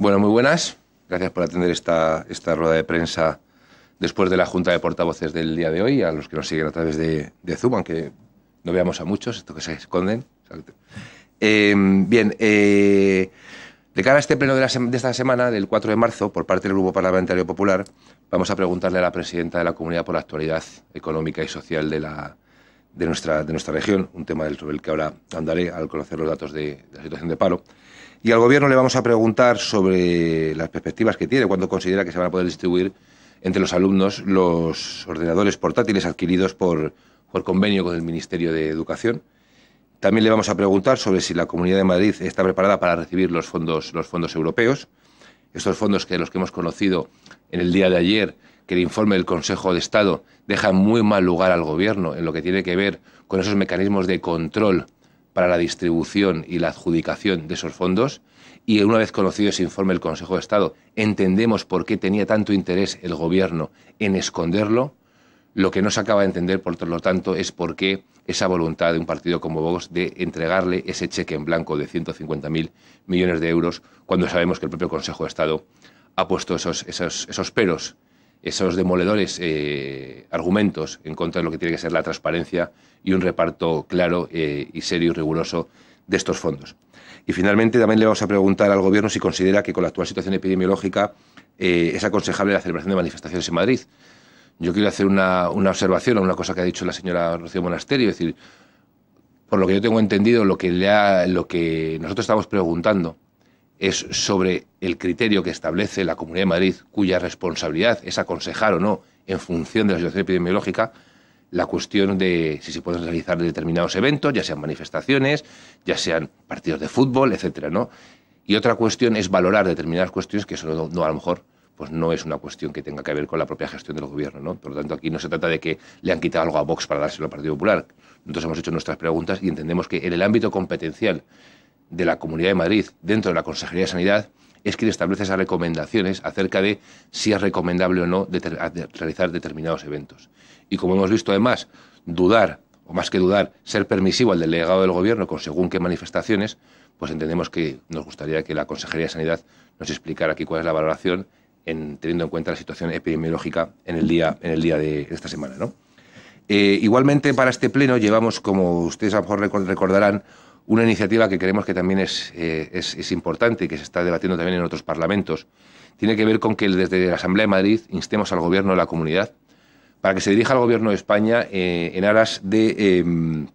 Bueno, muy buenas. Gracias por atender esta, esta rueda de prensa después de la Junta de Portavoces del día de hoy, a los que nos siguen a través de, Zoom, aunque no veamos a muchos, esto que se esconden. Eh, bien, eh, de cara a este pleno de, esta semana, del 4 de marzo, por parte del Grupo Parlamentario Popular, vamos a preguntarle a la presidenta de la Comunidad por la actualidad económica y social de la, de nuestra, de nuestra región, un tema sobre el que ahora andaré al conocer los datos de, la situación de Palo Y al Gobierno le vamos a preguntar sobre las perspectivas que tiene, cuando considera que se van a poder distribuir entre los alumnos los ordenadores portátiles adquiridos por, por convenio con el Ministerio de Educación. También le vamos a preguntar sobre si la Comunidad de Madrid está preparada para recibir los fondos, los fondos europeos, estos fondos que los que hemos conocido en el día de ayer que el informe del Consejo de Estado deja muy mal lugar al Gobierno en lo que tiene que ver con esos mecanismos de control para la distribución y la adjudicación de esos fondos. Y una vez conocido ese informe del Consejo de Estado, entendemos por qué tenía tanto interés el Gobierno en esconderlo. Lo que no se acaba de entender, por lo tanto, es por qué esa voluntad de un partido como Vox de entregarle ese cheque en blanco de 150.000 millones de euros cuando sabemos que el propio Consejo de Estado ha puesto esos, esos, esos peros esos demoledores eh, argumentos en contra de lo que tiene que ser la transparencia y un reparto claro eh, y serio y riguroso de estos fondos. Y finalmente también le vamos a preguntar al Gobierno si considera que con la actual situación epidemiológica eh, es aconsejable la celebración de manifestaciones en Madrid. Yo quiero hacer una, una observación a una cosa que ha dicho la señora Rocío Monasterio, es decir, por lo que yo tengo entendido, lo que, le lo que nosotros estamos preguntando es sobre el criterio que establece la Comunidad de Madrid, cuya responsabilidad es aconsejar o no, en función de la situación epidemiológica, la cuestión de si se pueden realizar determinados eventos, ya sean manifestaciones, ya sean partidos de fútbol, etcétera, ¿no? Y otra cuestión es valorar determinadas cuestiones que eso no, a lo mejor pues no es una cuestión que tenga que ver con la propia gestión del gobierno, ¿no? Por lo tanto, aquí no se trata de que le han quitado algo a Vox para dárselo al Partido Popular. Nosotros hemos hecho nuestras preguntas y entendemos que en el ámbito competencial de la Comunidad de Madrid dentro de la Consejería de Sanidad es quien establece esas recomendaciones acerca de si es recomendable o no realizar determinados eventos. Y como hemos visto además, dudar, o más que dudar, ser permisivo al delegado del Gobierno con según qué manifestaciones, pues entendemos que nos gustaría que la Consejería de Sanidad nos explicara aquí cuál es la valoración en, teniendo en cuenta la situación epidemiológica en el día, en el día de esta semana. ¿no? Eh, igualmente, para este pleno llevamos, como ustedes a lo mejor recordarán, una iniciativa que creemos que también eh, es, importante y que se está debatiendo también en otros parlamentos tiene que ver con que desde la Asamblea de Madrid instemos al Gobierno de la comunidad para que se dirija al Gobierno de España eh, en aras de, em,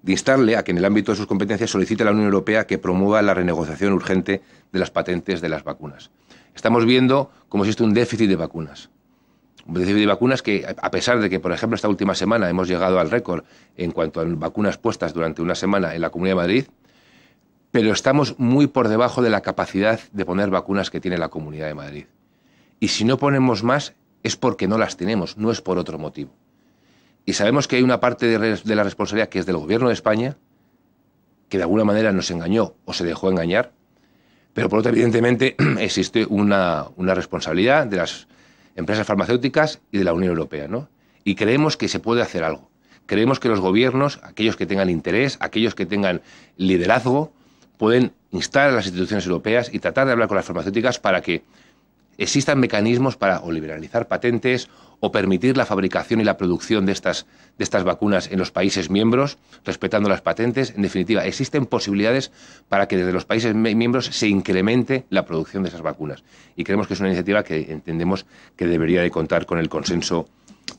de instarle a que en el ámbito de sus competencias solicite a la Unión Europea que promueva la renegociación urgente de las patentes de las vacunas. Estamos viendo cómo existe un déficit de vacunas un principio de vacunas que, a pesar de que, por ejemplo, esta última semana hemos llegado al récord en cuanto a vacunas puestas durante una semana en la Comunidad de Madrid, pero estamos muy por debajo de la capacidad de poner vacunas que tiene la Comunidad de Madrid. Y si no ponemos más es porque no las tenemos, no es por otro motivo. Y sabemos que hay una parte de, la responsabilidad que es del Gobierno de España, que de alguna manera nos engañó o se dejó engañar, pero por otro, evidentemente, existe una, una responsabilidad de las empresas farmacéuticas y de la Unión Europea. ¿no? Y creemos que se puede hacer algo. Creemos que los gobiernos, aquellos que tengan interés, aquellos que tengan liderazgo, pueden instar a las instituciones europeas y tratar de hablar con las farmacéuticas para que existan mecanismos para o liberalizar patentes o permitir la fabricación y la producción de estas, de estas vacunas en los países miembros, respetando las patentes. En definitiva, existen posibilidades para que desde los países miembros se incremente la producción de esas vacunas. Y creemos que es una iniciativa que entendemos que debería contar con el consenso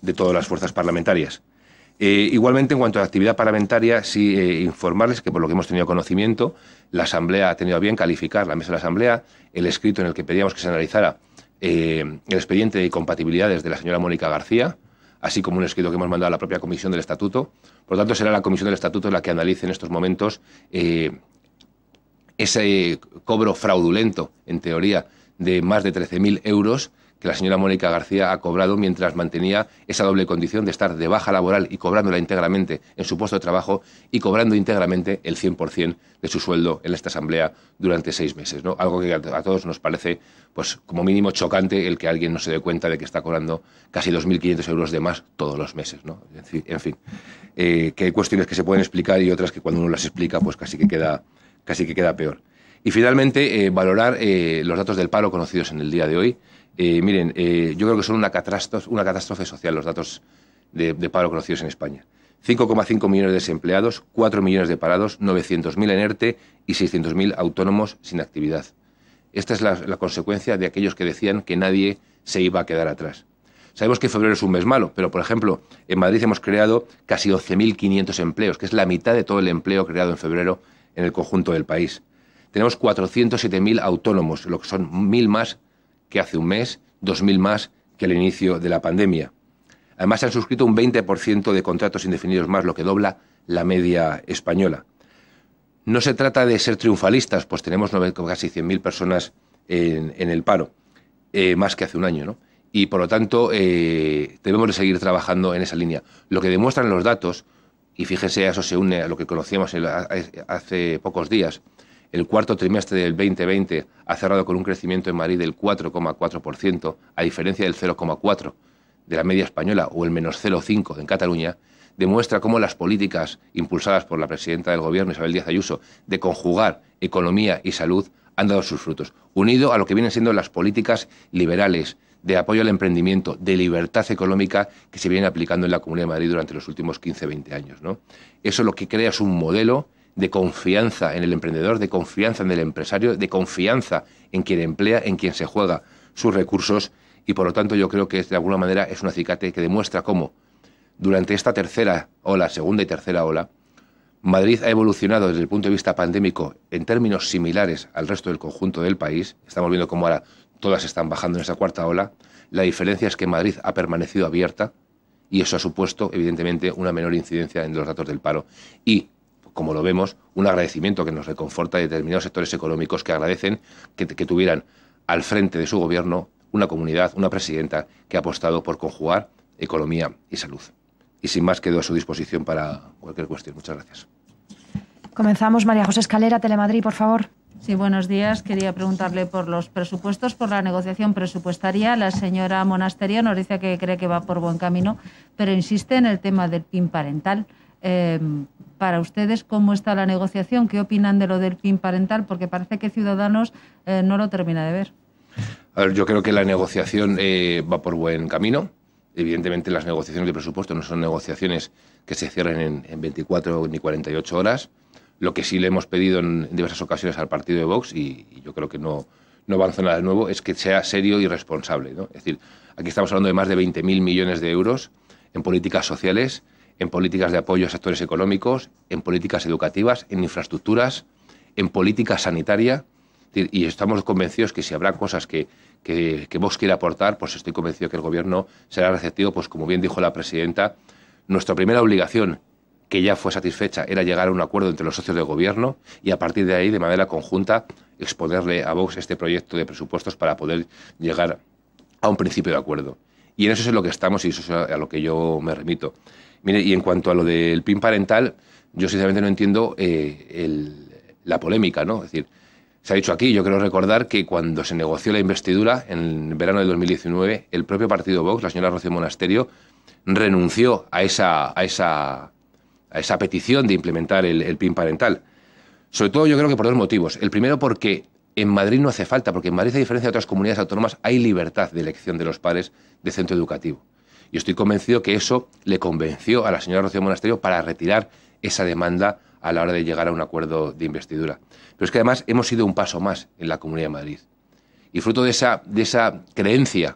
de todas las fuerzas parlamentarias. Eh, igualmente, en cuanto a la actividad parlamentaria, sí eh, informarles que, por lo que hemos tenido conocimiento, la Asamblea ha tenido bien calificar, la mesa de la Asamblea, el escrito en el que pedíamos que se analizara eh, el expediente de compatibilidades de la señora Mónica García, así como un escrito que hemos mandado a la propia Comisión del Estatuto. Por lo tanto, será la Comisión del Estatuto la que analice en estos momentos eh, ese cobro fraudulento, en teoría, de más de 13.000 euros que la señora Mónica García ha cobrado mientras mantenía esa doble condición de estar de baja laboral y cobrándola íntegramente en su puesto de trabajo y cobrando íntegramente el 100% de su sueldo en esta asamblea durante seis meses. ¿no? Algo que a todos nos parece, pues como mínimo, chocante el que alguien no se dé cuenta de que está cobrando casi 2.500 euros de más todos los meses. ¿no? En fin, eh, que hay cuestiones que se pueden explicar y otras que cuando uno las explica, pues casi que queda, casi que queda peor. Y finalmente, eh, valorar eh, los datos del paro conocidos en el día de hoy. Eh, miren, yo creo que son una catástrofe, social los datos de, paro conocidos en España. 5,5 millones de desempleados, 4 millones de parados, 900.000 en ERTE y 600.000 autónomos sin actividad. Esta es la, la, consecuencia de aquellos que decían que nadie se iba a quedar atrás. Sabemos que febrero es un mes malo, pero por ejemplo, en Madrid hemos creado casi 11.500 empleos, que es la mitad de todo el empleo creado en febrero en el conjunto del país tenemos 407.000 autónomos, lo que son 1.000 más que hace un mes, 2.000 más que el inicio de la pandemia. Además, se han suscrito un 20% de contratos indefinidos más, lo que dobla la media española. No se trata de ser triunfalistas, pues tenemos casi 100.000 personas en, el paro, eh, más que hace un año, ¿no? Y por lo tanto, eh, debemos de seguir trabajando en esa línea. Lo que demuestran los datos, y fíjense, eso se une a lo que conocíamos hace pocos días, el cuarto trimestre del 2020 ha cerrado con un crecimiento en Madrid del 4,4%, a diferencia del 0,4% de la media española o el menos 0,5% en Cataluña, demuestra cómo las políticas impulsadas por la presidenta del Gobierno, Isabel Díaz Ayuso, de conjugar economía y salud han dado sus frutos, unido a lo que vienen siendo las políticas liberales de apoyo al emprendimiento, de libertad económica que se vienen aplicando en la Comunidad de Madrid durante los últimos 15-20 años. Eso lo que crea es un modelo de confianza en el emprendedor, de confianza en el empresario, de confianza en quien emplea, en quien se juega sus recursos y por lo tanto yo creo que de alguna manera es un acicate que demuestra cómo durante esta tercera ola, segunda y tercera ola, Madrid ha evolucionado desde el punto de vista pandémico en términos similares al resto del conjunto del país. Estamos viendo cómo ahora todas están bajando en esa cuarta ola. La diferencia es que Madrid ha permanecido abierta y eso ha supuesto, evidentemente, una menor incidencia en los datos del paro. Y como lo vemos, un agradecimiento que nos reconforta a determinados sectores económicos que agradecen que, tuvieran al frente de su gobierno una comunidad, una presidenta que ha apostado por conjugar economía y salud. Y sin más, quedo a su disposición para cualquier cuestión. Muchas gracias. Comenzamos, María José Escalera, Telemadrid, por favor. Sí, buenos días. Quería preguntarle por los presupuestos, por la negociación presupuestaria. La señora Monasterio nos dice que cree que va por buen camino, pero insiste en el tema del PIN parental. Em, para ustedes, ¿cómo está la negociación? ¿Qué opinan de lo del PIN parental? Porque parece que Ciudadanos eh, no lo termina de ver. yo creo que la negociación eh, va por buen camino. Evidentemente, las negociaciones de presupuesto no son negociaciones que se cierren en, 24 ni 48 horas. Lo que sí le hemos pedido en diversas ocasiones al partido de Vox, y, yo creo que no, no avanza nada de nuevo, es que sea serio y responsable. Es decir, aquí estamos hablando de más de 20.000 millones de euros en políticas sociales en políticas de apoyo a sectores económicos, en políticas educativas, en infraestructuras, en política sanitaria. Y estamos convencidos que si habrá cosas que, que, Vox quiera aportar, pues estoy convencido que el Gobierno será receptivo, pues como bien dijo la presidenta, nuestra primera obligación, que ya fue satisfecha, era llegar a un acuerdo entre los socios del Gobierno y a partir de ahí, de manera conjunta, exponerle a Vox este proyecto de presupuestos para poder llegar a un principio de acuerdo. Y en eso es lo que estamos y eso es a lo que yo me remito. Mire, y en cuanto a lo del PIN parental, yo sinceramente no entiendo eh, la polémica, ¿no? decir, se ha dicho aquí, yo quiero recordar que cuando se negoció la investidura en el verano de 2019, el propio partido Vox, la señora Rocío Monasterio, renunció a esa, a esa, a esa petición de implementar el PIN parental. Sobre todo yo creo que por dos motivos. El primero porque en Madrid no hace falta, porque en Madrid, a diferencia de otras comunidades autónomas, hay libertad de elección de los padres de centro educativo. Y estoy convencido que eso le convenció a la señora Rocío Monasterio para retirar esa demanda a la hora de llegar a un acuerdo de investidura. Pero es que además hemos ido un paso más en la Comunidad de Madrid. Y fruto de esa, de esa creencia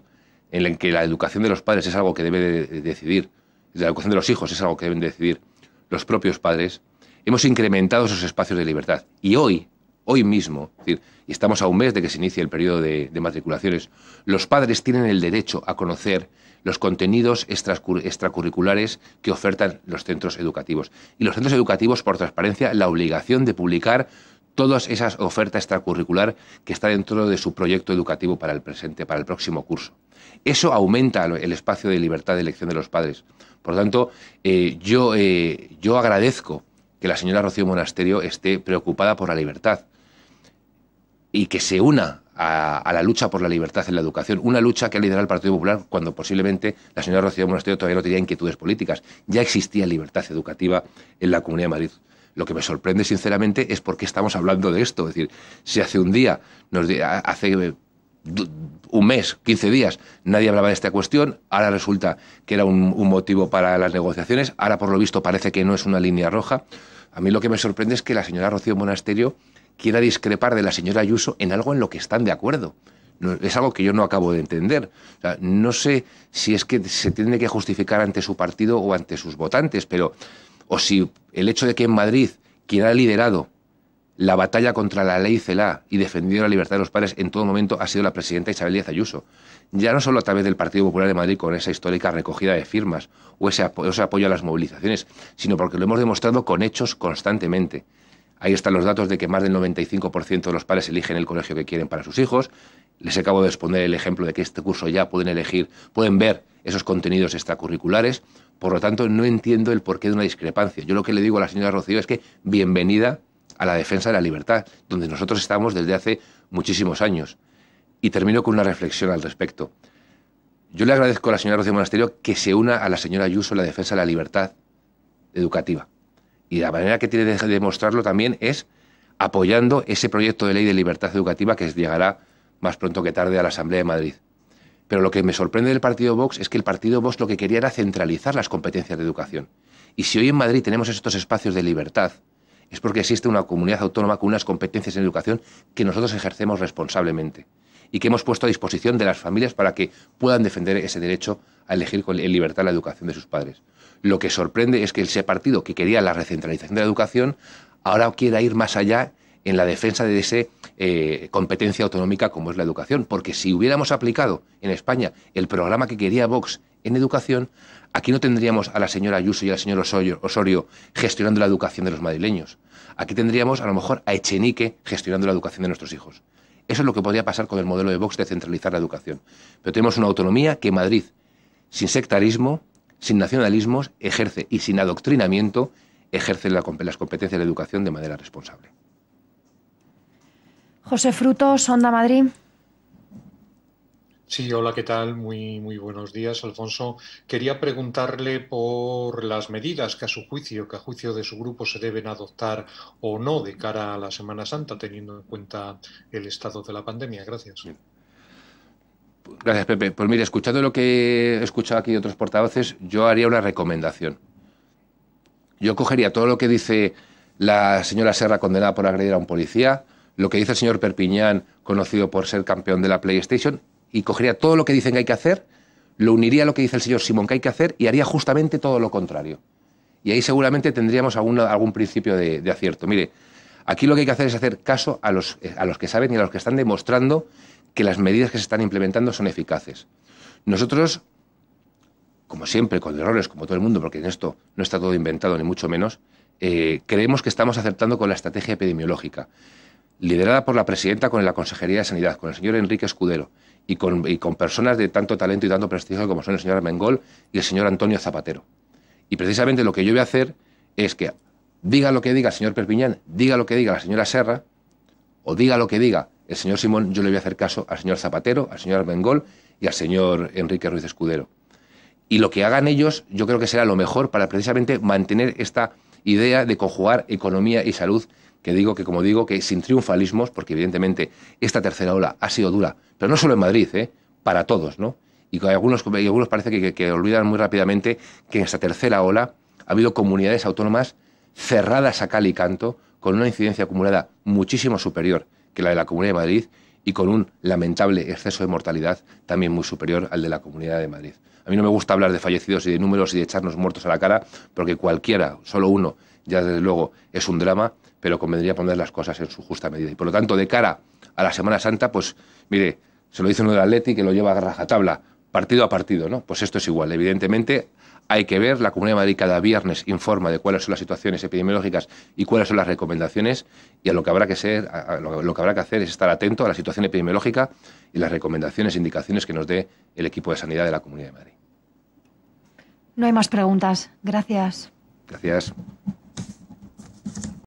en la que la educación de los padres es algo que debe decidir, la educación de los hijos es algo que deben decidir los propios padres, hemos incrementado esos espacios de libertad. Y hoy, hoy mismo, y estamos a un mes de que se inicie el periodo de, matriculaciones, los padres tienen el derecho a conocer los contenidos extracurriculares que ofertan los centros educativos. Y los centros educativos, por transparencia, la obligación de publicar todas esas ofertas extracurriculares que están dentro de su proyecto educativo para el presente, para el próximo curso. Eso aumenta el espacio de libertad de elección de los padres. Por lo tanto, eh, yo, eh, yo agradezco que la señora Rocío Monasterio esté preocupada por la libertad y que se una a, la lucha por la libertad en la educación, una lucha que ha liderado el Partido Popular cuando posiblemente la señora Rocío Monasterio todavía no tenía inquietudes políticas. Ya existía libertad educativa en la Comunidad de Madrid. Lo que me sorprende sinceramente es por qué estamos hablando de esto. Es decir, si hace un día, hace eh, un mes, 15 días, nadie hablaba de esta cuestión, ahora resulta que era un, un, motivo para las negociaciones, ahora por lo visto parece que no es una línea roja. A mí lo que me sorprende es que la señora Rocío Monasterio quiera discrepar de la señora Ayuso en algo en lo que están de acuerdo. es algo que yo no acabo de entender. no sé si es que se tiene que justificar ante su partido o ante sus votantes, pero o si el hecho de que en Madrid quien ha liderado la batalla contra la ley CELA y defendido la libertad de los padres en todo momento ha sido la presidenta Isabel Díaz Ayuso. Ya no solo a través del Partido Popular de Madrid con esa histórica recogida de firmas o ese apoyo a las movilizaciones, sino porque lo hemos demostrado con hechos constantemente. Ahí están los datos de que más del 95% de los padres eligen el colegio que quieren para sus hijos. Les acabo de exponer el ejemplo de que este curso ya pueden elegir, pueden ver esos contenidos extracurriculares. Por lo tanto, no entiendo el porqué de una discrepancia. Yo lo que le digo a la señora Rocío es que bienvenida a la defensa de la libertad, donde nosotros estamos desde hace muchísimos años. Y termino con una reflexión al respecto. Yo le agradezco a la señora Rocío Monasterio que se una a la señora Ayuso en la defensa de la libertad educativa y la manera que tiene de demostrarlo también es apoyando ese proyecto de ley de libertad educativa que llegará más pronto que tarde a la Asamblea de Madrid. Pero lo que me sorprende del partido Vox es que el partido Vox lo que quería era centralizar las competencias de educación. Y si hoy en Madrid tenemos estos espacios de libertad, es porque existe una comunidad autónoma con unas competencias en educación que nosotros ejercemos responsablemente y que hemos puesto a disposición de las familias para que puedan defender ese derecho a elegir con libertad la educación de sus padres. Lo que sorprende es que ese partido que quería la recentralización de la educación ahora quiera ir más allá en la defensa de esa eh, competencia autonómica como es la educación. Porque si hubiéramos aplicado en España el programa que quería Vox en educación, aquí no tendríamos a la señora Ayuso y al señor Osorio, Osorio, gestionando la educación de los madrileños. Aquí tendríamos a lo mejor a Echenique gestionando la educación de nuestros hijos. Eso es lo que podría pasar con el modelo de Vox de centralizar la educación. Pero tenemos una autonomía que Madrid, sin sectarismo, sin nacionalismos, ejerce y sin adoctrinamiento, ejerce la, las competencias de la educación de manera responsable. José Frutos, Onda Madrid. Sí, hola, ¿qué tal? Muy, muy buenos días, Alfonso. Quería preguntarle por las medidas que a su juicio, que a juicio de su grupo se deben adoptar o no de cara a la Semana Santa, teniendo en cuenta el estado de la pandemia. Gracias. Gracias, Pepe. Pues mire, escuchando lo que he escuchado aquí de otros portavoces, yo haría una recomendación. Yo cogería todo lo que dice la señora Serra condenada por agredir a un policía, lo que dice el señor Perpiñán, conocido por ser campeón de la PlayStation, y cogería todo lo que dicen que hay que hacer, lo uniría a lo que dice el señor Simón que hay que hacer y haría justamente todo lo contrario. Y ahí seguramente tendríamos algún, principio de, acierto. Mire, aquí lo que hay que hacer es hacer caso a los, eh, a los que saben y a los que están demostrando que las medidas que se están implementando son eficaces. Nosotros, como siempre, con errores, como todo el mundo, porque en esto no está todo inventado, ni mucho menos, eh, creemos que estamos acertando con la estrategia epidemiológica, liderada por la presidenta con la Consejería de Sanidad, con el señor Enrique Escudero y con, con personas de tanto talento y tanto prestigio como son el señor Mengol y el señor Antonio Zapatero. Y precisamente lo que yo voy a hacer es que diga lo que diga el señor Perpiñán, diga lo que diga la señora Serra, o diga lo que diga el señor Simón, yo le voy a hacer caso al señor Zapatero, al señor Bengol y al señor Enrique Ruiz Escudero. Y lo que hagan ellos, yo creo que será lo mejor para precisamente mantener esta idea de conjugar economía y salud, que digo que, como digo, que sin triunfalismos, porque evidentemente esta tercera ola ha sido dura, pero no solo en Madrid, ¿eh? para todos, ¿no? Y algunos, algunos parece que olvidan muy rápidamente que en esta tercera ola ha habido comunidades autónomas cerradas a cal y canto, con una incidencia acumulada muchísimo superior que la de la Comunidad de Madrid y con un lamentable exceso de mortalidad también muy superior al de la Comunidad de Madrid. A mí no me gusta hablar de fallecidos y de números y de echarnos muertos a la cara, porque cualquiera, solo uno, ya desde luego es un drama, pero convendría poner las cosas en su justa medida. Y por lo tanto, de cara a la Semana Santa, pues mire, se lo dice uno del Atleti que lo lleva a rajatabla, partido a partido, ¿no? Pues esto es igual. Evidentemente, hay que ver. La Comunidad de Madrid cada viernes informa de cuáles son las situaciones epidemiológicas y cuáles son las recomendaciones y a lo que habrá que ser, lo, que habrá que hacer es estar atento a la situación epidemiológica y las recomendaciones e indicaciones que nos dé el equipo de sanidad de la Comunidad de Madrid. No hay más preguntas. Gracias. Gracias.